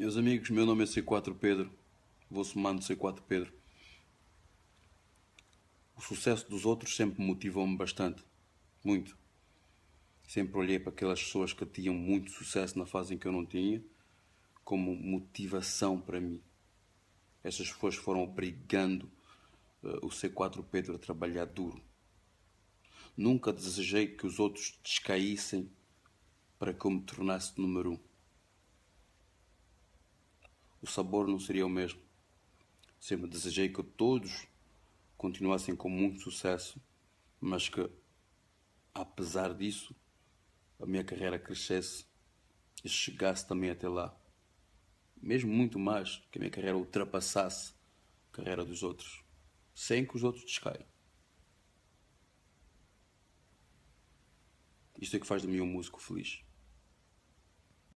Meus amigos, meu nome é C4 Pedro, vou somando C4 Pedro. O sucesso dos outros sempre motivou-me bastante, muito. Sempre olhei para aquelas pessoas que tinham muito sucesso na fase em que eu não tinha, como motivação para mim. Essas pessoas foram obrigando uh, eh, o C4 Pedro a trabalhar duro. Nunca desejei que os outros descaíssem para que eu me tornasse número um sabor não seria o mesmo. Sempre desejei que todos continuassem com muito sucesso, mas que, apesar disso, a minha carreira crescesse e chegasse também até lá. Mesmo muito mais, que a minha carreira ultrapassasse a carreira dos outros, sem que os outros descaiam. Isto é que faz de mim um músico feliz.